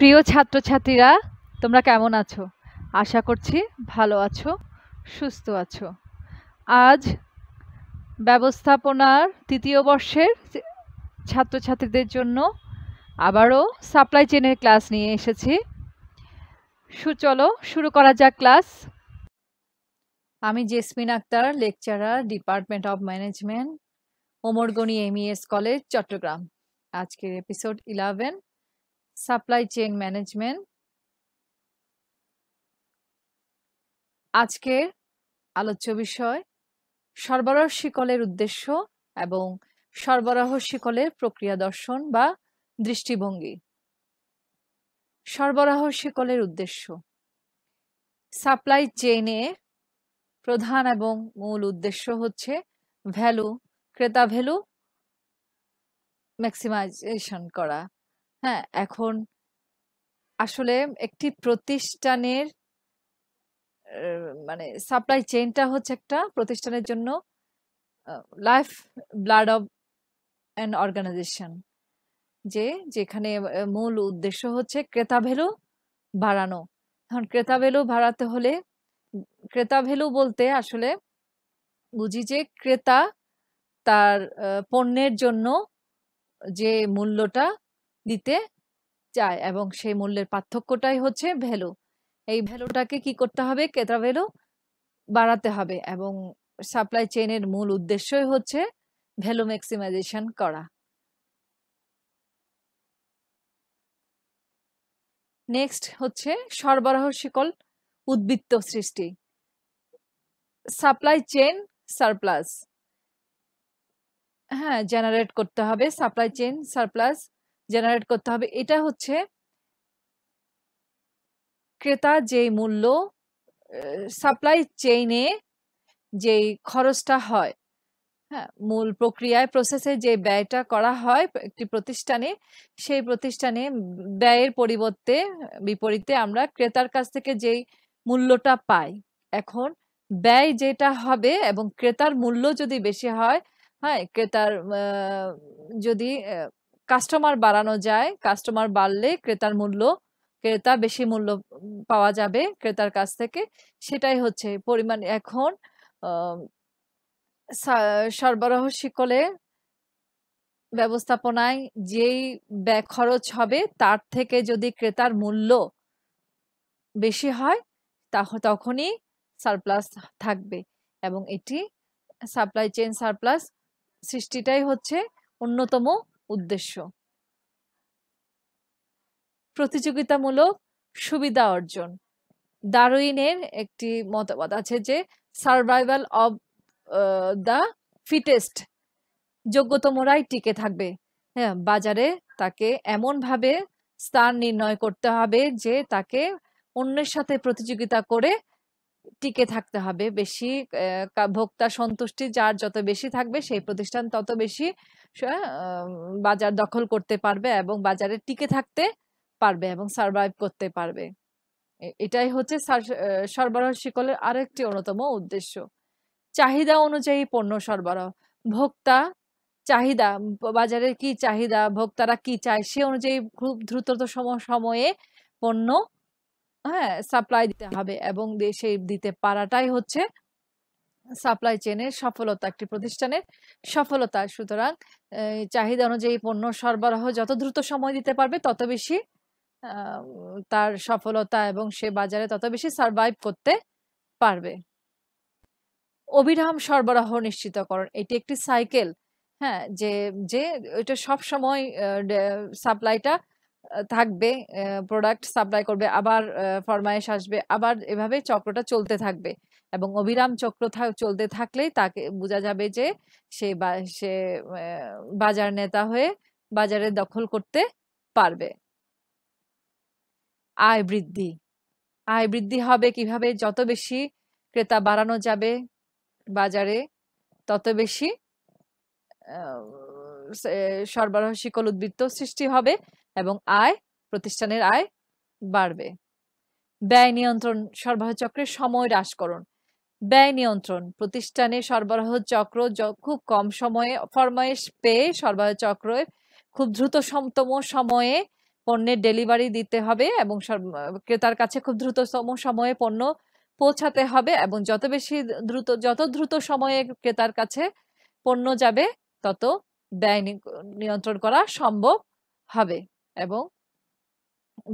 প্রিয় ছাত্রছাত্রীরা তোমরা কেমন আছো আশা করছি ভালো আছো সুস্থ আছো আজ ব্যবস্থাপনার তৃতীয় বর্ষের ছাত্রছাত্রীদের জন্য আবারও সাপ্লাই চেনের ক্লাস নিয়ে এসেছি সুচলো শুরু করা যাক ক্লাস আমি Jesmin Akter lecturer department of management Omargani M college Chattogram আজকের episode eleven supply chain management আজকের আলোচ্য বিষয় সরবরাহ শিকলের উদ্দেশ্য এবং সরবরাহ শিকলের প্রক্রিয়া দর্শন বা দৃষ্টিভঙ্গি সরবরাহ শিকলের উদ্দেশ্য সাপ্লাই চেইনে প্রধান এবং মূল উদ্দেশ্য হচ্ছে ভ্যালু ক্রেতা ভ্যালু ম্যাক্সিমাইজেশন করা হ্যাঁ এখন আসলে একটি প্রতিষ্ঠানের মানে সাপ্লাই চেইনটা হচ্ছে একটা প্রতিষ্ঠানের জন্য life blood of an organisation যে যেখানে মূল উদ্দেশ্য হচ্ছে ক্রেতা ভ্যালু বাড়ানো এখন ক্রেতা ভ্যালু বাড়াতে হলে ক্রেতা ভ্যালু বলতে আসলে বুঝি যে ক্রেতা তার পণ্যের জন্য যে মূল্যটা দিতে চায় এবং সেই মূল্যের পার্থক্যটাই হচ্ছে ভ্যালু এই ভ্যালুটাকে কি করতে হবে ক্রেতা ভ্যালু বাড়াতে হবে এবং সাপ্লাই চেনের মূল উদ্দেশ্যই হচ্ছে ভ্যালু ম্যাক্সিমাইজেশন করা নেক্সট হচ্ছে সরবরাহ শিকল উদ্বৃত্ত সৃষ্টি সাপ্লাই চেন সারপ্লাস হ্যাঁ জেনারেট করতে হবে সাপ্লাই চেন সারপ্লাস জেনারেট করতে হবে এটা হচ্ছে ক্রেতা যেই মূল্য সাপ্লাই চেইনে যেই খরচটা হয় হ্যাঁ মূল প্রক্রিয়ায় প্রসেসে যে ব্যয়টা করা হয় একটি প্রতিষ্ঠানে সেই প্রতিষ্ঠানে ব্যয়ের পরিবর্তে বিপরীতে আমরা ক্রেতার কাছ থেকে যেই মূল্যটা পাই এখন ব্যয় যেটা হবে এবং ক্রেতার মূল্য যদি বেশি হয় হ্যাঁ ক্রেতার যদি কাস্টমার বাড়ানো যায় কাস্টমার বাড়লে ক্রেতার মূল্য ক্রেতা বেশি মূল্য পাওয়া যাবে ক্রেতার কাছ থেকে সেটাই হচ্ছে পরিমাণ এখন সরবরাহ শিকলে ব্যবস্থাপনায় যেই ব্যয় খরচ হবে তার থেকে যদি ক্রেতার মূল্য বেশি হয় তখনই সারপ্লাস থাকবে এবং এটি সাপ্লাই চেন সারপ্লাস সৃষ্টিটাই হচ্ছে অন্যতম উদ্দেশ্য প্রতিযোগিতামূলক সুবিধা অর্জন দারুইনের একটি মতবাদ আছে যে সার্ভাইভাল অব দ্য ফিটেস্ট যোগ্যতমরাই টিকে থাকবে হ্যাঁ বাজারে তাকে এমনভাবে স্থান নির্ণয় করতে হবে যে তাকে অন্যের সাথে প্রতিযোগিতা করে টিকে থাকতে হবে বেশি ভোক্তা সন্তুষ্টি যার যত বেশি থাকবে সেই প্রতিষ্ঠান তত বেশি বাজার দখল করতে পারবে এবং বাজারে টিকে থাকতে পারবে এবং সারভাইভ করতে পারবে এটাই হচ্ছে সরবরাহ শিকলের আরেকটি অন্যতম উদ্দেশ্য চাহিদা অনুযায়ী পণ্য সরবরাহ ভোক্তা চাহিদা বাজারের কি চাহিদা ভোক্তারা কি চায় সে অনুযায়ী খুব দ্রুততম সময়ে পণ্য হ্যাঁ সাপ্লাই দিতে হবে এবং সেই দিতে পারাটাই হচ্ছে সাপ্লাই চেনের সফলতা একটি প্রতিষ্ঠানের সফলতা সুতরাং চাহিদা অনুযায়ী পণ্য সরবরাহ যত দ্রুত সময় দিতে পারবে তত বেশি তার সফলতা এবং সে বাজারে তত বেশি সারভাইভ করতে পারবে অবিরাম সরবরাহ নিশ্চিত নিশ্চিতকরণ এটি একটি সাইকেল হ্যাঁ যে যে এটা সব সময় সাপ্লাইটা থাকবে প্রোডাক্ট সাপ্লাই করবে আবার ফরমায়েশ আসবে আবার এভাবে চক্রটা চলতে থাকবে এবং অবিরাম চক্র চলতে থাকলে তাকে বোঝা যাবে যে সে বা সে বাজার নেতা হয়ে বাজারে দখল করতে পারবে আয় বৃদ্ধি আয় বৃদ্ধি হবে কিভাবে যত বেশি ক্রেতা বাড়ানো যাবে বাজারে তত বেশি সরবরাহ শিকল উদ্বৃত্ত সৃষ্টি হবে এবং আয় প্রতিষ্ঠানের আয় বাড়বে ব্যয় নিয়ন্ত্রণ সরবরাহ চক্রের সময় হ্রাসকরণ ব্যয় নিয়ন্ত্রণ প্রতিষ্ঠানে সরবরাহ চক্র খুব কম সময়ে ফরমায়েশ পেয়ে সরবরাহ চক্রের খুব দ্রুত সমতম সময়ে পণ্যের ডেলিভারি দিতে হবে এবং ক্রেতার কাছে খুব দ্রুততম সময়ে পণ্য পৌঁছাতে হবে এবং যত বেশি দ্রুত যত দ্রুত সময়ে ক্রেতার কাছে পণ্য যাবে তত ব্যয় নিয়ন্ত্রণ করা সম্ভব হবে এবং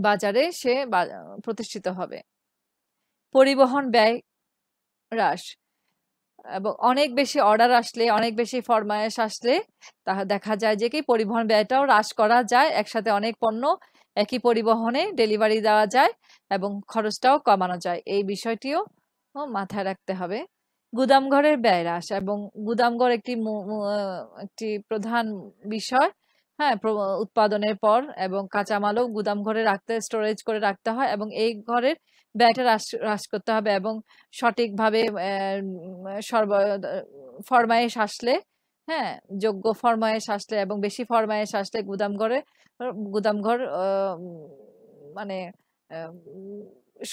বাজারে সে প্রতিষ্ঠিত হবে পরিবহন ব্যয় হ্রাস এবং অনেক বেশি অর্ডার আসলে অনেক বেশি ফরমায়েশ আসলে তাহা দেখা যায় যে কি পরিবহন ব্যয়টাও হ্রাস করা যায় একসাথে অনেক পণ্য একই পরিবহনে ডেলিভারি দেওয়া যায় এবং খরচটাও কমানো যায় এই বিষয়টিও মাথায় রাখতে হবে গুদামঘরের ব্যয় হ্রাস এবং গুদামঘর একটি একটি প্রধান বিষয় হ্যাঁ উৎপাদনের পর এবং কাঁচামালও গুদাম ঘরে রাখতে স্টোরেজ করে রাখতে হয় এবং এই ঘরের ব্যয়টা হ্রাস হ্রাস করতে হবে এবং সঠিকভাবে সর্ব ফরমায়ে শাসলে হ্যাঁ যোগ্য ফরমায়ে শাসলে এবং বেশি ফরমায়ে শাসলে গুদাম ঘরে গুদাম ঘর মানে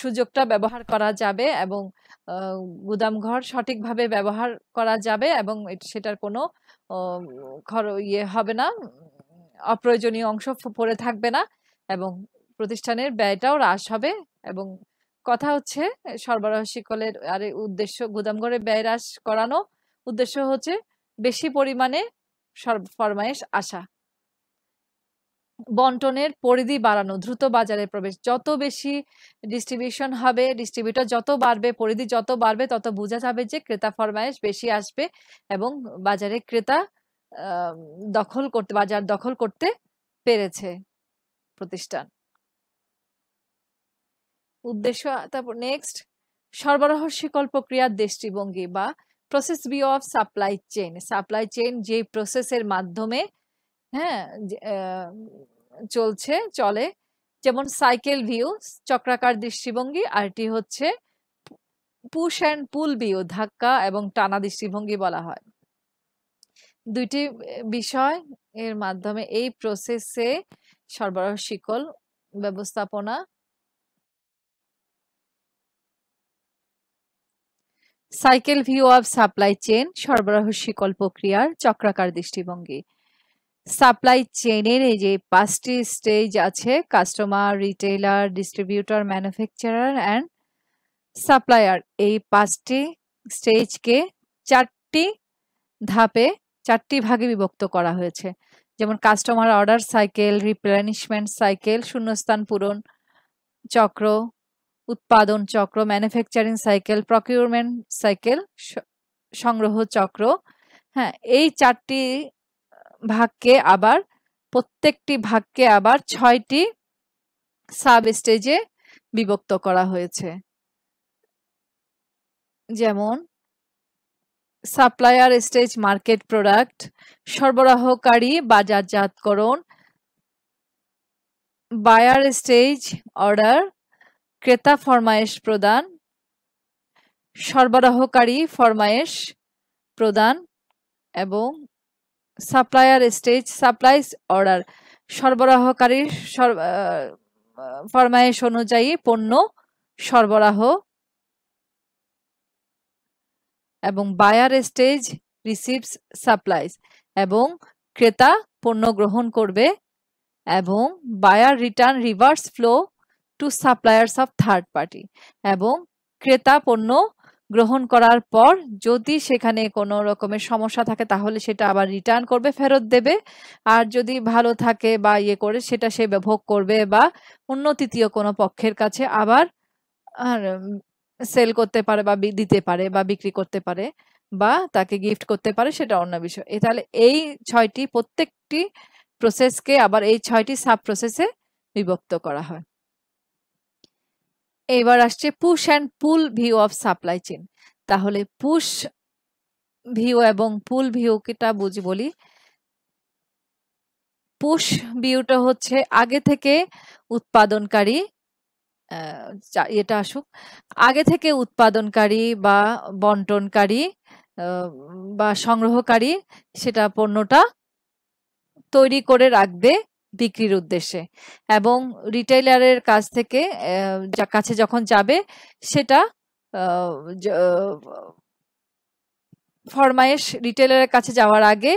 সুযোগটা ব্যবহার করা যাবে এবং গুদাম ঘর সঠিকভাবে ব্যবহার করা যাবে এবং সেটার কোনো খর ইয়ে হবে না অপ্রয়োজনীয় অংশ পড়ে থাকবে না এবং প্রতিষ্ঠানের ব্যয়টাও হ্রাস হবে এবং কথা হচ্ছে সরবরাহ শিকলের আরে উদ্দেশ্য গুদামঘরে ব্যয় হ্রাস করানো উদ্দেশ্য হচ্ছে বেশি পরিমাণে ফরমায়েশ আসা বন্টনের পরিধি বাড়ানো দ্রুত বাজারে প্রবেশ যত বেশি ডিস্ট্রিবিউশন হবে ডিস্ট্রিবিউটর যত বাড়বে পরিধি যত বাড়বে তত বোঝা যাবে যে ক্রেতা ফরমায়েশ বেশি আসবে এবং বাজারে ক্রেতা দখল করতে বাজার দখল করতে পেরেছে প্রতিষ্ঠান উদ্দেশ্য তারপর নেক্সট সরবরাহ শিকল প্রক্রিয়ার দৃষ্টিভঙ্গি বা process view of supply chain supply chain যে প্রসেসের মাধ্যমে হ্যাঁ চলছে চলে যেমন সাইকেল ভিউ চক্রাকার দৃষ্টিভঙ্গি আরটি হচ্ছে পুশ অ্যান্ড পুল ভিউ ধাক্কা এবং টানা দৃষ্টিভঙ্গি বলা হয় দুইটি বিষয় এর মাধ্যমে এই প্রসেসে সরবরাহ শিকল ব্যবস্থাপনা cycle view of supply chain সরবরাহ শিকল প্রক্রিয়ার চক্রাকার দৃষ্টিভঙ্গি সাপ্লাই চেনের এই যে পাঁচটি স্টেজ আছে customer retailer distributor manufacturer and supplier এই পাঁচটি স্টেজকে চারটি ধাপে চারটি ভাগে বিভক্ত করা হয়েছে যেমন customer order cycle replenishment cycle শূন্যস্থান পূরণ চক্র উৎপাদন চক্র ম্যানুফ্যাকচারিং সাইকেল প্রকিউরমেন্ট সাইকেল সংগ্রহ চক্র হ্যাঁ এই চারটি ভাগকে আবার প্রত্যেকটি ভাগকে আবার ছয়টি সাব স্টেজে বিভক্ত করা হয়েছে যেমন সাপ্লায়ার স্টেজ মার্কেট প্রোডাক্ট সরবরাহকারী বাজারজাতকরণ বায়ার স্টেজ অর্ডার ক্রেতা ফরমায়েশ প্রদান সরবরাহকারী ফরমায়েশ প্রদান এবং সাপ্লায়ার স্টেজ সাপ্লাইস অর্ডার সরবরাহকারীর ফরমায়েশ অনুযায়ী পণ্য সরবরাহ এবং বায়ার স্টেজ রিসিভস সাপ্লাইজ এবং ক্রেতা পণ্য গ্রহণ করবে এবং buyer return reverse flow to suppliers of third party এবং ক্রেতা পণ্য গ্রহণ করার পর যদি সেখানে কোনো রকমের সমস্যা থাকে তাহলে সেটা আবার রিটার্ন করবে ফেরত দেবে আর যদি ভালো থাকে বা ইয়ে করে সেটা সে ব্যবহার করবে বা অন্য তৃতীয় কোনো পক্ষের কাছে আবার আর সেল করতে পারে বা দিতে পারে বা বিক্রি করতে পারে বা তাকে গিফট করতে পারে সেটা অন্য বিষয় তাহলে এই ছয়টি প্রত্যেকটি প্রসেসকে আবার এই ছয়টি সাব প্রসেসে বিভক্ত করা হয় এবার আসছে push and pull view of supply chain তাহলে পুশ ভিউ এবং পুল ভিউ কিটা বুঝি বলি পুশ ভিউটা হচ্ছে আগে থেকে উৎপাদনকারী এটা আসুক আগে থেকে উৎপাদনকারী বা বন্টনকারী বা সংগ্রহকারী সেটা পণ্যটা তৈরি করে রাখবে বিক্রির উদ্দেশ্যে এবং রিটেলারের কাছ থেকে কাছে যখন যাবে সেটা ফরমায়েশ রিটেলারের কাছে যাওয়ার আগে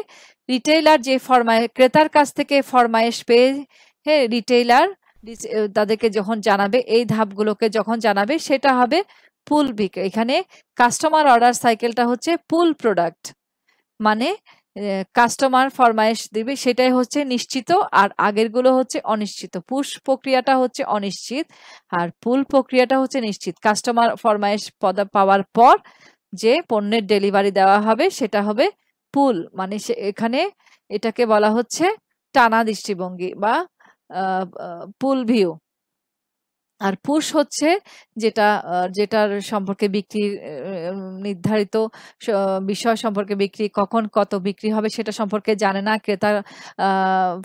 রিটেইলার যে ফরমায় ক্রেতার কাছ থেকে ফরমায়েশ পেয়ে হ্যাঁ রিটেলার তাদেরকে যখন জানাবে এই ধাপগুলোকে যখন জানাবে সেটা হবে পুল বিক এখানে কাস্টমার অর্ডার সাইকেলটা হচ্ছে পুল প্রোডাক্ট মানে কাস্টমার ফরমায়েশ দিবে সেটাই হচ্ছে নিশ্চিত আর আগেরগুলো হচ্ছে অনিশ্চিত পুশ প্রক্রিয়াটা হচ্ছে অনিশ্চিত আর পুল প্রক্রিয়াটা হচ্ছে নিশ্চিত কাস্টমার ফরমায়েশ পাওয়ার পর যে পণ্যের ডেলিভারি দেওয়া হবে সেটা হবে পুল মানে এখানে এটাকে বলা হচ্ছে টানা দৃষ্টিভঙ্গি বা পুল ভিউ আর পুশ হচ্ছে যেটা যেটার সম্পর্কে বিক্রি নির্ধারিত বিষয় সম্পর্কে বিক্রি কখন কত বিক্রি হবে সেটা সম্পর্কে জানে না ক্রেতার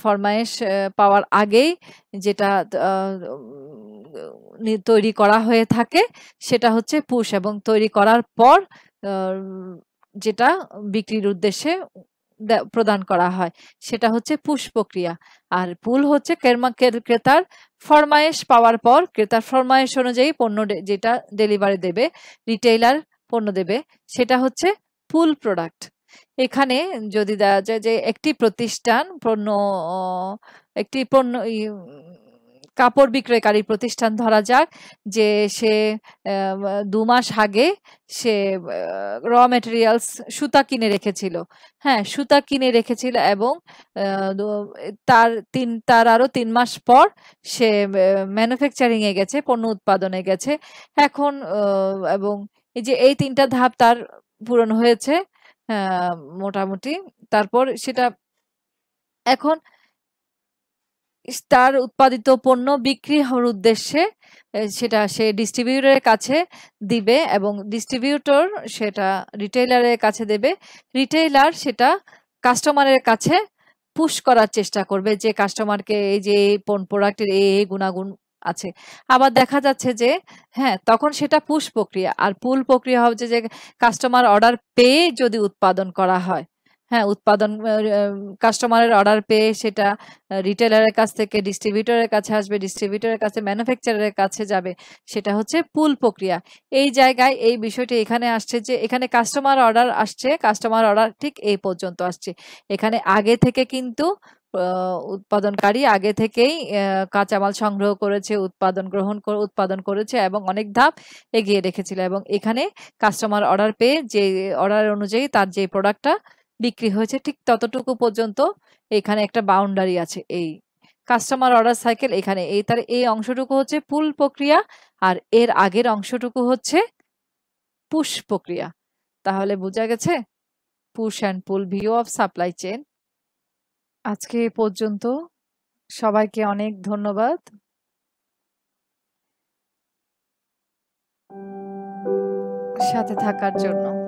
ফরমায়েশ পাওয়ার আগেই যেটা তৈরি করা হয়ে থাকে সেটা হচ্ছে পুশ এবং তৈরি করার পর যেটা বিক্রির উদ্দেশ্যে প্রদান করা হয় সেটা হচ্ছে পুশ প্রক্রিয়া আর পুল হচ্ছে কেরমা ক্রেতার ফরমায়েশ পাওয়ার পর ক্রেতার ফরমায়েশ অনুযায়ী পণ্য যেটা ডেলিভারি দেবে রিটেইলার পণ্য দেবে সেটা হচ্ছে পুল প্রোডাক্ট এখানে যদি দেওয়া যায় যে একটি প্রতিষ্ঠান পণ্য একটি পণ্য কাপড় বিক্রয়কারী প্রতিষ্ঠান ধরা যাক যে সে দু মাস আগে সে র মেটেরিয়ালস সুতা কিনে রেখেছিল হ্যাঁ সুতা কিনে রেখেছিল এবং তার তিন তার আরও তিন মাস পর সে ম্যানুফ্যাকচারিংয়ে গেছে পণ্য উৎপাদনে গেছে এখন এবং এই যে এই তিনটা ধাপ তার পূরণ হয়েছে হ্যাঁ, মোটামুটি তারপর সেটা এখন তার উৎপাদিত পণ্য বিক্রি হওয়ার উদ্দেশ্যে সেটা সে ডিস্ট্রিবিউটরের কাছে দিবে এবং ডিস্ট্রিবিউটর সেটা রিটেইলারের কাছে দেবে রিটেইলার সেটা কাস্টমারের কাছে পুশ করার চেষ্টা করবে যে কাস্টমারকে এই যে এই প্রোডাক্টের এই এই গুণাগুণ আছে আবার দেখা যাচ্ছে যে হ্যাঁ তখন সেটা পুশ প্রক্রিয়া আর পুল প্রক্রিয়া হচ্ছে যে কাস্টমার অর্ডার পেয়ে যদি উৎপাদন করা হয় হ্যাঁ উৎপাদন কাস্টমারের অর্ডার পেয়ে সেটা রিটেলারের কাছ থেকে ডিস্ট্রিবিউটরের কাছে আসবে ডিস্ট্রিবিউটরের কাছে ম্যানুফ্যাকচারের কাছে যাবে সেটা হচ্ছে পুল প্রক্রিয়া এই জায়গায় এই বিষয়টি এখানে আসছে যে এখানে কাস্টমার অর্ডার আসছে কাস্টমার অর্ডার ঠিক এই পর্যন্ত আসছে এখানে আগে থেকে কিন্তু উৎপাদনকারী আগে থেকেই কাঁচামাল সংগ্রহ করেছে উৎপাদন গ্রহণ করে উৎপাদন করেছে এবং অনেক ধাপ এগিয়ে রেখেছিল এবং এখানে কাস্টমার অর্ডার পেয়ে যে অর্ডার অনুযায়ী তার যে প্রোডাক্টটা বিক্রি হয়েছে ঠিক ততটুকু পর্যন্ত এখানে একটা বাউন্ডারি আছে এই কাস্টমার অর্ডার সাইকেল এখানে এই তার এই অংশটুকু হচ্ছে পুল প্রক্রিয়া আর এর আগের অংশটুকু হচ্ছে পুশ প্রক্রিয়া তাহলে বোঝা গেছে push and pull view of supply chain আজকে পর্যন্ত সবাইকে অনেক ধন্যবাদ সাথে থাকার জন্য